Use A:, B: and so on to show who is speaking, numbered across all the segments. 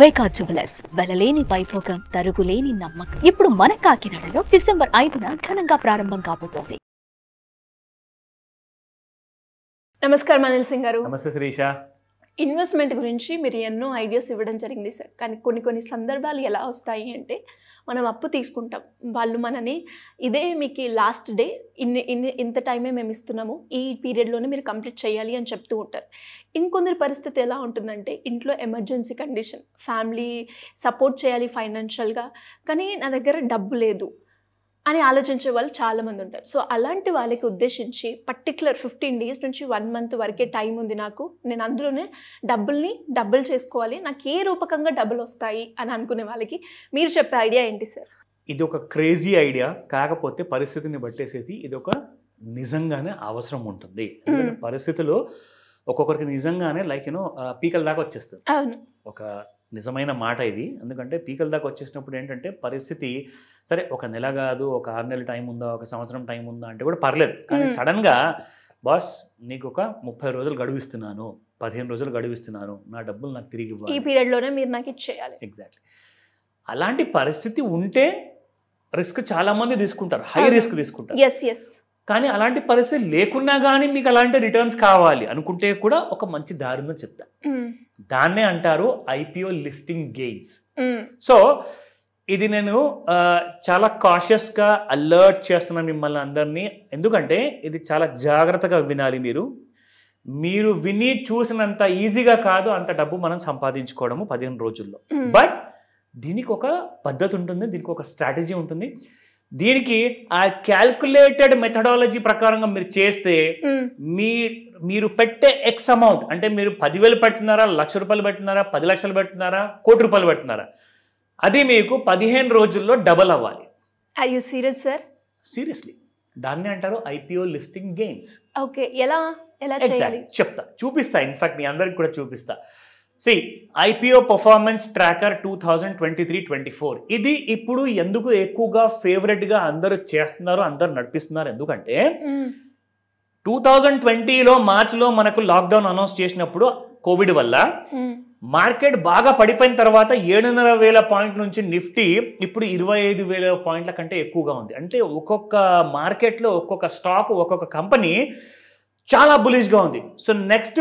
A: వైకా jewellers వెలలేని వైభోగం తరుగులేని నమ్మకం ఇప్పుడు మన కాకినాడలో డిసెంబర్ ఐదున ఘనంగా ప్రారంభం కాబోతోంది నమస్కారం అనిల్ సింగ్ గారు నమస్తే శిరీష ఇన్వెస్ట్మెంట్ గురించి మీరు ఎన్నో ఐడియాస్ ఇవ్వడం జరిగింది సార్ కానీ కొన్ని కొన్ని సందర్భాలు ఎలా వస్తాయి అంటే మనం అప్పు తీసుకుంటాం వాళ్ళు మనని ఇదే మీకు లాస్ట్ డే ఇన్ని ఇన్ని ఇంత టైమే మేము ఇస్తున్నాము ఈ పీరియడ్లోనే మీరు కంప్లీట్ చేయాలి అని చెప్తూ ఉంటారు ఇంకొందరి పరిస్థితి ఎలా ఉంటుందంటే ఇంట్లో ఎమర్జెన్సీ కండిషన్ ఫ్యామిలీ సపోర్ట్ చేయాలి ఫైనాన్షియల్గా కానీ నా దగ్గర డబ్బు లేదు అని ఆలోచించే వాళ్ళు చాలామంది ఉంటారు సో అలాంటి వాళ్ళకి ఉద్దేశించి పర్టికులర్ ఫిఫ్టీన్ డేస్ నుంచి వన్ మంత్ వరకే టైం ఉంది నాకు నేను అందులోనే డబ్బుల్ని డబ్బులు చేసుకోవాలి నాకు ఏ రూపకంగా డబ్బులు వస్తాయి అని అనుకునే వాళ్ళకి మీరు చెప్పే ఐడియా ఏంటి సార్
B: ఇది ఒక క్రేజీ ఐడియా కాకపోతే పరిస్థితిని బట్టేసేసి ఇది ఒక నిజంగానే అవసరం ఉంటుంది hmm. పరిస్థితిలో ఒక్కొక్కరికి నిజంగానే లైక్ యూనో పీకల దాకా వచ్చేస్తుంది ఒక నిజమైన మాట ఇది ఎందుకంటే పీకల దాకా వచ్చేసినప్పుడు ఏంటంటే పరిస్థితి సరే ఒక నెల కాదు ఒక ఆరు నెలల టైం ఉందా ఒక సంవత్సరం టైం ఉందా అంటే కూడా పర్లేదు కానీ సడన్గా బాస్ నీకు ఒక ముప్పై రోజులు గడువిస్తున్నాను పదిహేను రోజులు గడువిస్తున్నాను నా డబ్బులు నాకు తిరిగి ఈ
A: పీరియడ్లోనే మీరు నాకు ఇచ్చేయాలి ఎగ్జాక్ట్లీ
B: అలాంటి పరిస్థితి ఉంటే రిస్క్ చాలామంది తీసుకుంటారు హై రిస్క్ తీసుకుంటారు ఎస్ ఎస్ కానీ అలాంటి పరిస్థితి లేకున్నా కానీ మీకు అలాంటి రిటర్న్స్ కావాలి అనుకుంటే కూడా ఒక మంచి దారుణం చెప్తా దాన్నే అంటారు ఐపీఓ లిస్టింగ్ గెయిన్స్ సో ఇది నేను చాలా కాషియస్గా అలర్ట్ చేస్తున్నాను మిమ్మల్ని అందరినీ ఎందుకంటే ఇది చాలా జాగ్రత్తగా వినాలి మీరు మీరు విని చూసినంత ఈజీగా కాదు అంత డబ్బు మనం సంపాదించుకోవడము పదిహేను రోజుల్లో బట్ దీనికి ఒక పద్ధతి ఉంటుంది దీనికి ఒక స్ట్రాటజీ ఉంటుంది దీనికి ఆ క్యాల్కులేటెడ్ మెథడాలజీ ప్రకారంగా మీరు చేస్తే మీ మీరు పెట్టే ఎక్స్ అమౌంట్ అంటే మీరు పదివేలు పెడుతున్నారా లక్ష రూపాయలు పెడుతున్నారా పది లక్షలు పెడుతున్నారా కోటి రూపాయలు పెడుతున్నారా అది మీకు పదిహేను రోజుల్లో డబల్ అవ్వాలి
A: I you serious sir
B: seriously దాన్ని అంటారు ఐపీఓ లిస్టింగ్ గేమ్స్
A: ఓకే ఎలా ఎలా
B: చెప్తా చూపిస్తా ఇన్ఫాక్ట్ మీ అందరికి కూడా చూపిస్తా సి IPO performance tracker two thousand twenty three twenty four ఇది ఇప్పుడు ఎందుకు ఎక్కువగా ఫేవరెట్గా అందరూ చేస్తున్నారు అందరు నడిపిస్తున్నారు ఎందుకంటే టూ థౌజండ్ ట్వంటీలో మార్చిలో మనకు లాక్డౌన్ అనౌన్స్ చేసినప్పుడు కోవిడ్ వల్ల మార్కెట్ బాగా పడిపోయిన తర్వాత ఏడున్నర వేల పాయింట్ నుంచి నిఫ్టీ ఇప్పుడు ఇరవై ఐదు వేల పాయింట్ల కంటే ఎక్కువగా ఉంది అంటే ఒక్కొక్క మార్కెట్లో ఒక్కొక్క స్టాక్ ఒక్కొక్క కంపెనీ చాలా బులిష్గా ఉంది so next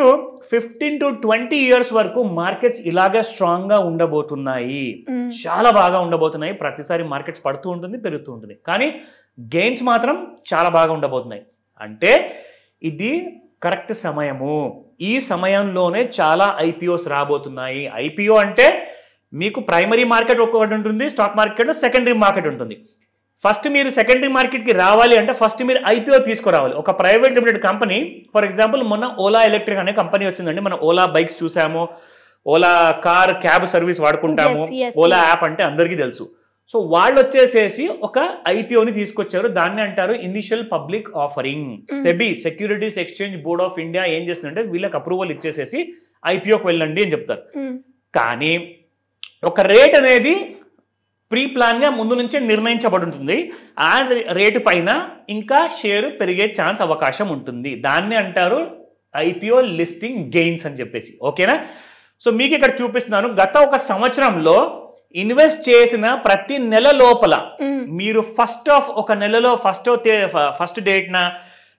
B: fifteen to twenty years వరకు మార్కెట్స్ ఇలాగే స్ట్రాంగ్గా ఉండబోతున్నాయి hmm. చాలా బాగా ఉండబోతున్నాయి ప్రతిసారి మార్కెట్స్ పడుతూ ఉంటుంది పెరుగుతూ ఉంటుంది కానీ గెయిన్స్ మాత్రం చాలా బాగా ఉండబోతున్నాయి అంటే ఇది కరెక్ట్ సమయము ఈ సమయంలోనే చాలా ఐపీఓస్ రాబోతున్నాయి ఐపీఓ అంటే మీకు ప్రైమరీ మార్కెట్ ఒకటి ఉంటుంది స్టాక్ మార్కెట్లో సెకండరీ మార్కెట్ ఉంటుంది ఫస్ట్ మీరు సెకండరీ మార్కెట్కి రావాలి అంటే ఫస్ట్ మీరు ఐపీఓ తీసుకురావాలి ఒక private limited company for example మొన్న ఓలా ఎలక్ట్రిక్ అనే కంపెనీ వచ్చిందండి మనం ఓలా బైక్స్ చూసాము ఓలా కార్ క్యాబ్ సర్వీస్ వాడుకుంటాము ఓలా యాప్ అంటే అందరికీ తెలుసు సో వాళ్ళు వచ్చేసేసి ఒక ఐపీఓని తీసుకొచ్చారు దాన్ని అంటారు initial public offering SEBI securities exchange board of India ఏం చేస్తుందంటే వీళ్ళకి అప్రూవల్ ఇచ్చేసేసి ఐపీఓకి వెళ్ళండి అని చెప్తారు కానీ ఒక రేట్ అనేది ప్రీ ప్లాన్గా ముందు నుంచే నిర్ణయించబడి ఉంటుంది ఆ రేటు పైన ఇంకా షేరు పెరిగే ఛాన్స్ అవకాశం ఉంటుంది దాన్ని అంటారు ఐపీఓ లిస్టింగ్ గెయిన్స్ అని చెప్పేసి ఓకేనా సో మీకు ఇక్కడ చూపిస్తున్నాను గత ఒక సంవత్సరంలో ఇన్వెస్ట్ చేసిన ప్రతి నెల లోపల మీరు ఫస్ట్ ఆఫ్ ఒక నెలలో ఫస్ట్ ఫస్ట్ డేట్న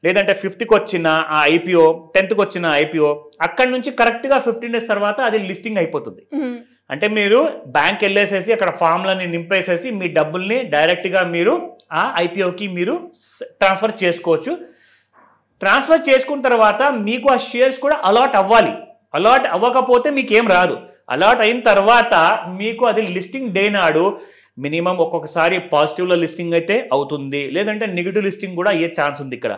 B: లేదంటే ఫిఫ్త్కి వచ్చిన ఆ ఐపీఓ టెన్త్కి వచ్చిన ఐపీఓ అక్కడ నుంచి కరెక్ట్గా ఫిఫ్టీన్ డేస్ తర్వాత అది లిస్టింగ్ అయిపోతుంది అంటే మీరు బ్యాంక్ వెళ్ళేసేసి అక్కడ ఫామ్లని నింపేసేసి మీ డబ్బుల్ని డైరెక్ట్గా మీరు ఆ ఐపీఓకి మీరు ట్రాన్స్ఫర్ చేసుకోవచ్చు ట్రాన్స్ఫర్ చేసుకున్న తర్వాత మీకు ఆ షేర్స్ కూడా అలాట్ అవ్వాలి అలాట్ అవ్వకపోతే మీకేం రాదు అలాట్ అయిన తర్వాత మీకు అది లిస్టింగ్ డే నాడు మినిమం ఒక్కొక్కసారి పాజిటివ్లో లిస్టింగ్ అయితే అవుతుంది లేదంటే నెగిటివ్ లిస్టింగ్ కూడా అయ్యే ఛాన్స్ ఉంది ఇక్కడ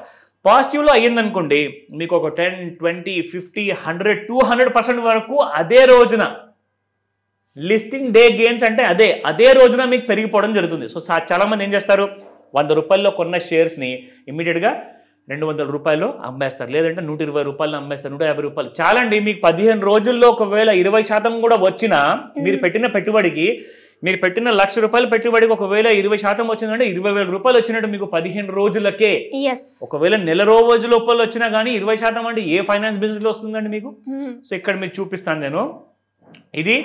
B: పాజిటివ్లో అయ్యిందనుకోండి మీకు ఒక ten twenty fifty hundred two hundred percent వరకు అదే రోజున లిస్టింగ్ డే గేమ్స్ అంటే అదే అదే రోజున మీకు పెరిగిపోవడం జరుగుతుంది సో చాలామంది ఏం చేస్తారు వంద రూపాయల్లో కొన్న షేర్స్ని ఇమీడియట్గా రెండు వందల రూపాయలు అమ్మేస్తారు లేదంటే నూట ఇరవై రూపాయలు అమ్మేస్తారు నూట యాభై రూపాయలు చాలండి మీకు పదిహేను రోజుల్లో ఒకవేళ ఇరవై శాతం కూడా వచ్చినా మీరు పెట్టిన పెట్టుబడికి మీరు పెట్టిన లక్ష రూపాయలు పెట్టుబడికి ఒకవేళ ఇరవై శాతం వచ్చిందంటే ఇరవై వేల రూపాయలు వచ్చినట్టు మీకు పదిహేను రోజులకే ఒకవేళ నెల రోజు లోపల వచ్చినా కానీ ఇరవై శాతం అంటే ఏ ఫైనాన్స్ బిజినెస్ లో వస్తుందండి మీకు సో ఇక్కడ మీరు చూపిస్తాను నేను ఇది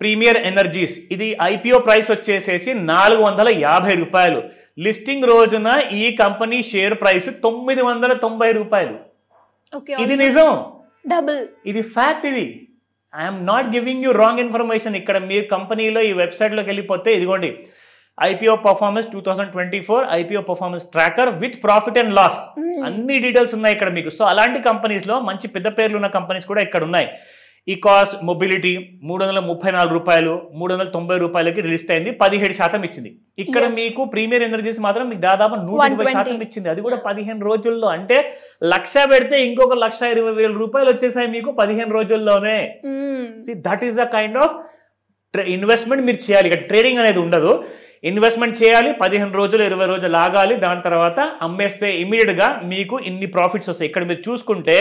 B: ప్రీమియర్ ఎనర్జీస్ ఇది ఐపీఓ ప్రైస్ వచ్చేసేసి నాలుగు వందల యాభై రూపాయలు లిస్టింగ్ రోజున ఈ కంపెనీ షేర్ ప్రైస్ తొమ్మిది వందల తొంభై రూపాయలు
A: ఇది నిజం డబుల్
B: ఇది ఫ్యాక్ట్ ఇది I'm not giving you wrong information ఇక్కడ మీరు కంపెనీలో ఈ వెబ్సైట్లోకి వెళ్ళిపోతే ఇదిగోండి IPO performance two thousand twenty four IPO performance tracker with profit and loss hmm. అన్ని డీటెయిల్స్ ఉన్నాయి ఇక్కడ మీకు సో అలాంటి కంపెనీస్లో మంచి పెద్ద పేర్లు ఉన్న కంపెనీస్ కూడా ఇక్కడ ఉన్నాయి ఈకాస్ మొబిలిటీ మూడు వందల ముప్పై నాలుగు రూపాయలు మూడు వందల తొంభై రూపాయలకి రిలీజ్ అయింది పదిహేడు శాతం ఇచ్చింది ఇక్కడ మీకు ప్రీమియర్ ఎనర్జీస్ మాత్రం మీకు దాదాపు నూట ఇరవై శాతం ఇచ్చింది అది కూడా పదిహేను రోజుల్లో అంటే లక్ష పెడితే ఇంకొక లక్ష ఇరవై వేల రూపాయలు వచ్చేసాయి మీకు పదిహేను రోజుల్లోనే that is the kind of investment మీరు చేయాలి ఇక్కడ ట్రేడింగ్ అనేది ఉండదు ఇన్వెస్ట్మెంట్ చేయాలి పదిహేను రోజులు ఇరవై రోజులు ఆగాలి దాని తర్వాత అమ్మేస్తే ఇమీడియట్గా మీకు ఇన్ని ప్రాఫిట్స్ వస్తాయి ఇక్కడ మీరు చూసుకుంటే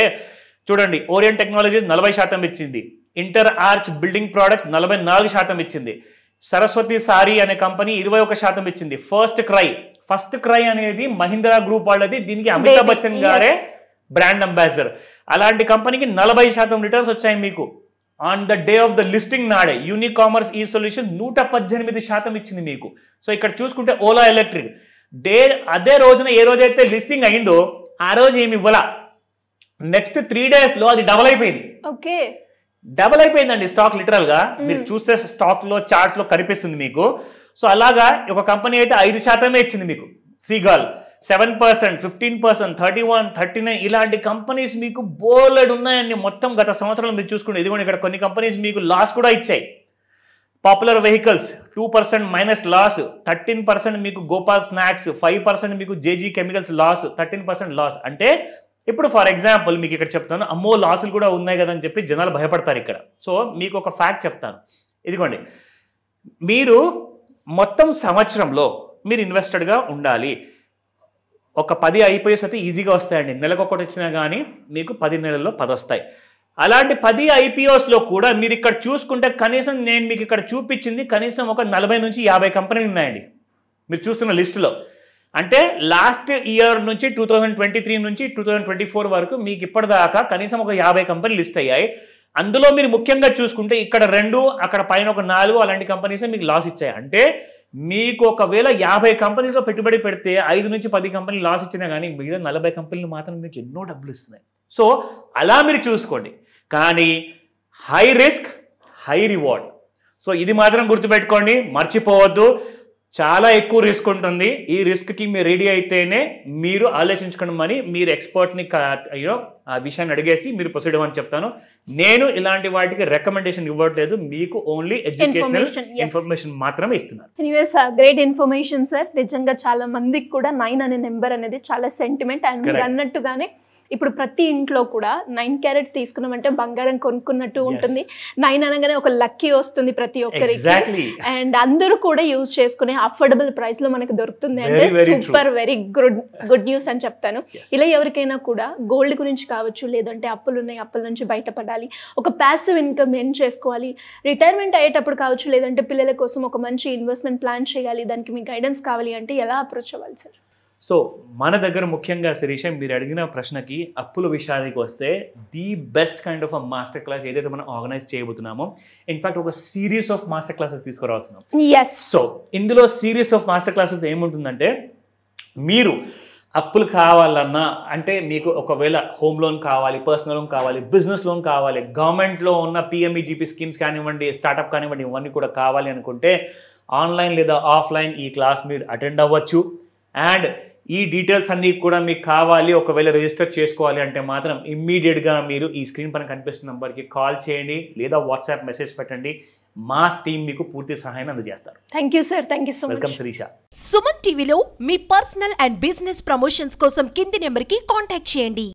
B: చూడండి ఓరియంట్ టెక్నాలజీస్ నలభై శాతం ఇచ్చింది ఇంటర్ ఆర్చ్ బిల్డింగ్ ప్రోడక్ట్స్ నలభై నాలుగు శాతం ఇచ్చింది సరస్వతి సారీ అనే కంపెనీ ఇరవై ఒక శాతం ఇచ్చింది ఫస్ట్ క్రై ఫస్ట్ క్రై అనేది మహీంద్రా గ్రూప్ వాళ్ళది దీనికి అమితాబ్ బచ్చన్ గారే బ్రాండ్ అంబాసిడర్ అలాంటి కంపెనీకి నలభై శాతం రిటర్న్స్ వచ్చాయి మీకు on the day of the listing నాడే యూనికామర్స్ ఈ సొల్యూషన్ నూట పద్దెనిమిది శాతం ఇచ్చింది మీకు సో ఇక్కడ చూసుకుంటే ఓలా ఎలక్ట్రిక్ డే అదే రోజున ఏ రోజైతే లిస్టింగ్ అయిందో ఆ రోజు ఏమి ఇవ్వలా నెక్స్ట్ త్రీ డేస్ లో అది డబల్ అయిపోయింది ఓకే డబల్ అయిపోయిందండి స్టాక్ లిటరల్ గా మీరు చూస్తే స్టాక్ లో చార్ట్స్ లో కనిపిస్తుంది మీకు సో అలాగా ఒక కంపెనీ అయితే ఐదు శాతమే ఇచ్చింది మీకు Ceigall seven percent fifteen percent thirty one thirty nine ఇలాంటి కంపెనీస్ మీకు బోలెడ్ ఉన్నాయని మొత్తం గత సంవత్సరంలో మీరు చూసుకుంటే ఇదిగోండి ఇక్కడ కొన్ని కంపెనీస్ మీకు లాస్ కూడా ఇచ్చాయి popular vehicles two percent minus loss thirteen percent మీకు గోపాల్ స్నాక్స్ ఫైవ్ పర్సెంట్ మీకు JG chemicals loss thirteen percent loss అంటే ఇప్పుడు ఫర్ ఎగ్జాంపుల్ మీకు ఇక్కడ చెప్తాను అమ్మో లాసులు కూడా ఉన్నాయి కదా అని చెప్పి జనాలు భయపడతారు ఇక్కడ సో మీకు ఒక ఫ్యాక్ట్ చెప్తాను ఇదిగోండి మీరు మొత్తం సంవత్సరంలో మీరు ఇన్వెస్టెడ్గా ఉండాలి ఒక పది అయిపోయే అయితే ఈజీగా వస్తాయండి నెలకు ఒకటి వచ్చినా కానీ మీకు పది నెలల్లో పది వస్తాయి అలాంటి పది ఐపీఓస్లో కూడా మీరు ఇక్కడ చూసుకుంటే కనీసం నేను మీకు ఇక్కడ చూపించింది కనీసం ఒక నలభై నుంచి యాభై కంపెనీలు ఉన్నాయండి మీరు చూస్తున్న లిస్టులో అంటే లాస్ట్ ఇయర్ నుంచి టూ థౌజండ్ ట్వంటీ త్రీ నుంచి టూ థౌజండ్ ట్వంటీ ఫోర్ వరకు మీకు ఇప్పటిదాకా కనీసం ఒక యాభై కంపెనీలు లిస్ట్ అయ్యాయి అందులో మీరు ముఖ్యంగా చూసుకుంటే ఇక్కడ రెండు అక్కడ పైన ఒక నాలుగు అలాంటి కంపెనీస్ మీకు లాస్ ఇచ్చాయి అంటే మీకు ఒకవేళ యాభై కంపెనీస్లో పెట్టుబడి పెడితే ఐదు నుంచి పది కంపెనీలు లాస్ ఇచ్చినా కానీ మిగతా నలభై కంపెనీలు మాత్రం మీకు ఎన్నో డబ్బులు ఇస్తున్నాయి సో అలా మీరు చూసుకోండి కానీ high risk high reward so ఇది మాత్రం గుర్తుపెట్టుకోండి మర్చిపోవద్దు చాలా ఎక్కువ రిస్క్ ఉంటుంది ఈ రిస్క్కి మీరు రెడీ అయితేనే మీరు ఆలోచించుకోవడం అని మీరు ఎక్స్పర్ట్ని అయ్యో ఆ విషయాన్ని అడిగేసి మీరు ప్రొసీడ్ అని చెప్తాను నేను ఇలాంటి వాటికి రికమెండేషన్ ఇవ్వట్లేదు మీకు ఓన్లీ ఎడ్యుకేషన్ ఇన్ఫర్మేషన్ మాత్రమే
A: ఇస్తున్నాను గ్రేట్ ఇన్ఫర్మేషన్ సార్ నిజంగా చాలా మందికి కూడా నైన్ అనే నెంబర్ అనేది చాలా సెంటిమెంట్ అండ్ అన్నట్టుగానే ఇప్పుడు ప్రతి ఇంట్లో కూడా నైన్ క్యారెట్ తీసుకున్నామంటే బంగారం కొనుక్కున్నట్టు ఉంటుంది నైన్ అనగానే ఒక లక్కీ వస్తుంది ప్రతి ఒక్కరికి అండ్ అందరూ కూడా యూజ్ చేసుకునే అఫోర్డబుల్ ప్రైస్ లో మనకు దొరుకుతుంది అంటే super very good good news అని చెప్తాను ఇలా ఎవరికైనా కూడా గోల్డ్ గురించి కావచ్చు లేదంటే అప్పులు ఉన్నాయి అప్పుల నుంచి బయటపడాలి ఒక ప్యాసివ్ ఇన్కమ్ ఏం చేసుకోవాలి రిటైర్మెంట్ అయ్యేటప్పుడు కావచ్చు లేదంటే పిల్లల కోసం ఒక మంచి ఇన్వెస్ట్మెంట్ ప్లాన్ చేయాలి దానికి మీ గైడెన్స్ కావాలి అంటే ఎలా అప్రోచ్ అవ్వాలి సార్
B: సో మన దగ్గర ముఖ్యంగా శిరీష మీరు అడిగిన ప్రశ్నకి అప్పుల విషయానికి వస్తే the best kind of master class ఏదైతే మనం ఆర్గనైజ్ చేయబోతున్నామో ఇన్ఫాక్ట్ ఒక సిరీస్ ఆఫ్ మాస్టర్ క్లాసెస్ తీసుకురావాల్సిన సో ఇందులో సిరీస్ ఆఫ్ మాస్టర్ క్లాసెస్ ఏముంటుందంటే మీరు అప్పులు కావాలన్నా అంటే మీకు ఒకవేళ హోమ్ లోన్ కావాలి పర్సనల్ లోన్ కావాలి బిజినెస్ లోన్ కావాలి గవర్నమెంట్లో ఉన్న పిఎంఈజీపీ e స్కీమ్స్ కానివ్వండి స్టార్టప్ కానివ్వండి ఇవన్నీ కూడా కావాలి అనుకుంటే ఆన్లైన్ లేదా ఆఫ్లైన్ ఈ క్లాస్ మీరు అటెండ్ అవ్వచ్చు అండ్ ఈ డీటెయిల్స్ అన్నీ కూడా మీకు కావాలి ఒకవేళ రిజిస్టర్ చేసుకోవాలి అంటే మాత్రం ఇమ్మీడియట్గా మీరు ఈ స్క్రీన్ పైన కనిపిస్తున్న నంబర్కి కాల్ చేయండి లేదా వాట్సాప్ మెసేజ్ పెట్టండి మా టీమ్ మీకు పూర్తి సహాయం అందజేస్తారు
A: thank you sir thank you so welcome Srisha Suman టీవీలో మీ పర్సనల్ అండ్ బిజినెస్ ప్రమోషన్స్ కోసం కింది నెంబర్కి కాంటాక్ట్ చేయండి